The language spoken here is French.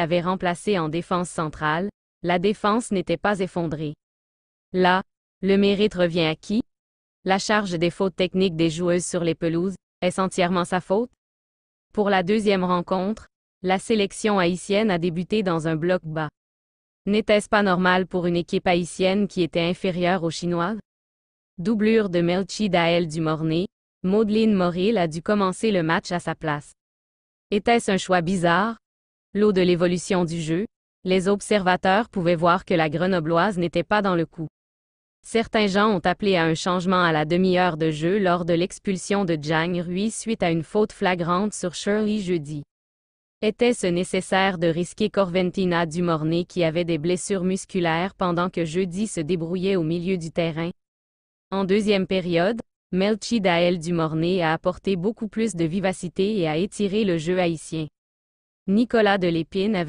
avait remplacé en défense centrale, la défense n'était pas effondrée. Là, le mérite revient à qui La charge des fautes techniques des joueuses sur les pelouses, est-ce entièrement sa faute Pour la deuxième rencontre, la sélection haïtienne a débuté dans un bloc bas. N'était-ce pas normal pour une équipe haïtienne qui était inférieure aux chinoises Doublure de Melchi Dael du Mornay, Maudeline Moril a dû commencer le match à sa place. Était-ce un choix bizarre, L'eau de l'évolution du jeu, les observateurs pouvaient voir que la grenobloise n'était pas dans le coup. Certains gens ont appelé à un changement à la demi-heure de jeu lors de l'expulsion de Jang Rui suite à une faute flagrante sur Shirley jeudi. Était-ce nécessaire de risquer Corventina Dumornay qui avait des blessures musculaires pendant que jeudi se débrouillait au milieu du terrain? En deuxième période, Melchi Dael Dumornay a apporté beaucoup plus de vivacité et a étiré le jeu haïtien. Nicolas de Lépine avait